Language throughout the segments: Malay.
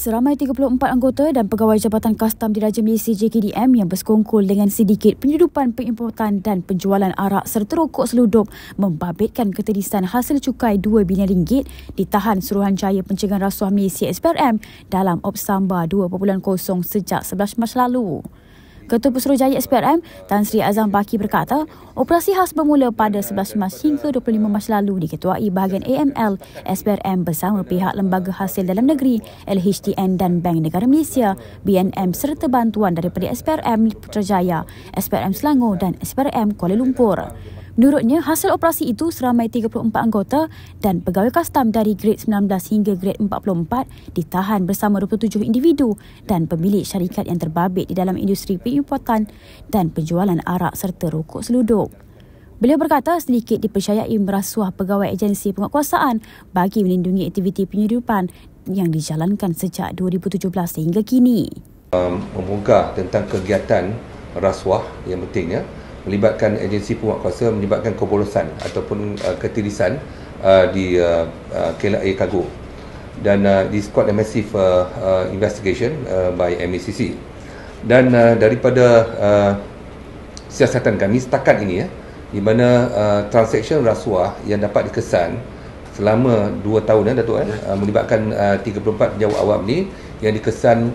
Seramai 34 anggota dan pegawai Jabatan Kastam Diraja Malaysia JKDM yang bersekongkol dengan sedikit penyedupan pengimportan dan penjualan arak serta rokok seludup membabitkan ketedisan hasil cukai 2 bilion ringgit ditahan Suruhanjaya Pencegahan Rasuah Malaysia SPRM dalam Opsamba 2.0 sejak 11 Mac lalu. Ketua Jaya SPRM Tan Sri Azam Baki berkata, operasi khas bermula pada 11 Mac hingga 25 Mac lalu diketuai bahagian AML SPRM bersama pihak Lembaga Hasil Dalam Negeri LHTN dan Bank Negara Malaysia BNM serta bantuan daripada SPRM Putrajaya, SPRM Selangor dan SPRM Kuala Lumpur. Menurutnya, hasil operasi itu seramai 34 anggota dan pegawai kastam dari grade 19 hingga grade 44 ditahan bersama 27 individu dan pemilik syarikat yang terbabit di dalam industri pengimportan dan penjualan arak serta rokok seludup. Beliau berkata sedikit dipercayai merasuah pegawai agensi penguatkuasaan bagi melindungi aktiviti penyedupan yang dijalankan sejak 2017 sehingga kini. Um, memugah tentang kegiatan rasuah yang pentingnya melibatkan agensi penguatkuasa melibatkan kebolosan ataupun uh, ketirisan uh, di uh, uh, Air Cargo dan uh, this quite a massive uh, uh, investigation uh, by MACC dan uh, daripada uh, siasatan kami setakat ini ya, di mana uh, transaksi rasuah yang dapat dikesan selama 2 tahun ya, Datuk, eh, ya, uh, melibatkan uh, 34 penjawat awam ini yang dikesan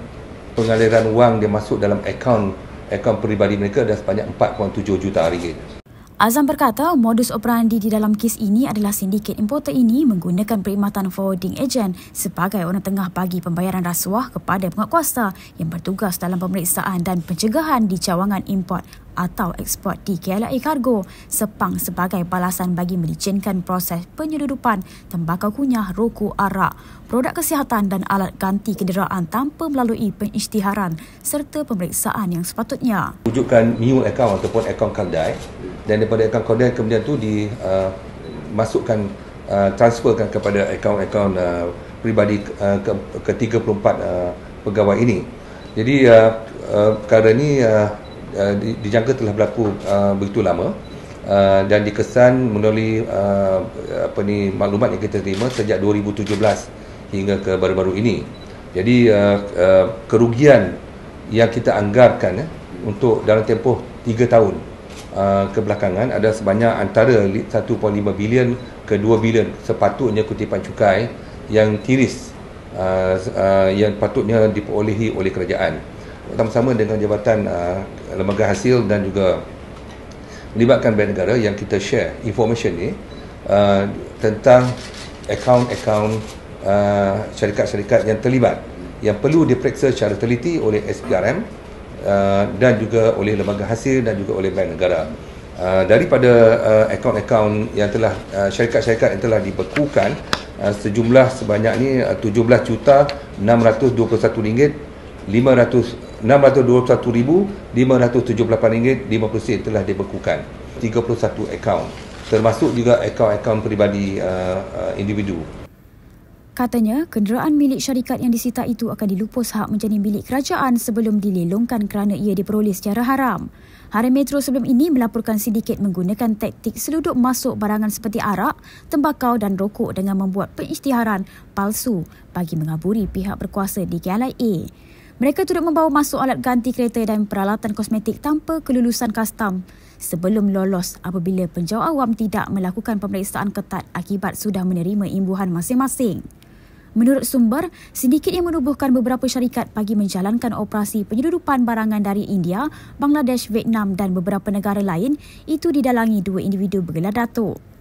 pengaliran wang dia masuk dalam akaun akaun peribadi mereka dah sebanyak 4.7 juta ringgit. Azam berkata modus operandi di dalam kes ini adalah sindiket importer ini menggunakan perkhidmatan forwarding agent sebagai orang tengah bagi pembayaran rasuah kepada penguat yang bertugas dalam pemeriksaan dan pencegahan di cawangan import atau ekspor di KLIA Cargo sepang sebagai balasan bagi melicinkan proses penyeludupan tembakau kunyah, roku, arak, produk kesihatan dan alat ganti kenderaan tanpa melalui pengisytiharan serta pemeriksaan yang sepatutnya. Wujudkan new account ataupun account kaldai dan daripada akaun kodel kemudian tu di uh, masukkan uh, transferkan kepada akaun-akaun uh, peribadi uh, ke, ke 34 uh, pegawai ini. Jadi uh, uh, perkara ini uh, uh, dijangka telah berlaku uh, begitu lama uh, dan dikesan melalui uh, apa ni maklumat yang kita terima sejak 2017 hingga ke baru-baru ini. Jadi uh, uh, kerugian yang kita anggarkan eh, untuk dalam tempoh 3 tahun Ah, kebelakangan ada sebanyak antara 1.5 bilion ke 2 bilion sepatutnya kutipan cukai yang tiris uh, uh, yang patutnya diperolehi oleh kerajaan bersama-sama dengan jabatan uh, lembaga hasil dan juga melibatkan bank negara yang kita share information ni uh, tentang akaun-akaun uh, syarikat-syarikat yang terlibat yang perlu diperiksa secara teliti oleh SPRM Uh, dan juga oleh lembaga hasil dan juga oleh bank negara. Uh, daripada uh, akaun-akaun yang telah uh, syarikat-syarikat yang telah dibekukan uh, sejumlah sebanyak ni uh, 17 juta 621 ringgit 521,578 ringgit 50 sen telah dibekukan 31 akaun termasuk juga akaun-akaun peribadi uh, uh individu Katanya, kenderaan milik syarikat yang disita itu akan dilupus hak menjadi milik kerajaan sebelum dilelongkan kerana ia diperoleh secara haram. Harian Metro sebelum ini melaporkan sindiket menggunakan taktik seludup masuk barangan seperti arak, tembakau dan rokok dengan membuat pengisytiharan palsu bagi mengaburi pihak berkuasa di KLIA. Mereka turut membawa masuk alat ganti kereta dan peralatan kosmetik tanpa kelulusan kastam sebelum lolos apabila penjawat awam tidak melakukan pemeriksaan ketat akibat sudah menerima imbuhan masing-masing. Menurut sumber, sedikit yang menubuhkan beberapa syarikat bagi menjalankan operasi penyeludupan barangan dari India, Bangladesh, Vietnam dan beberapa negara lain itu didalangi dua individu bergelar Datuk.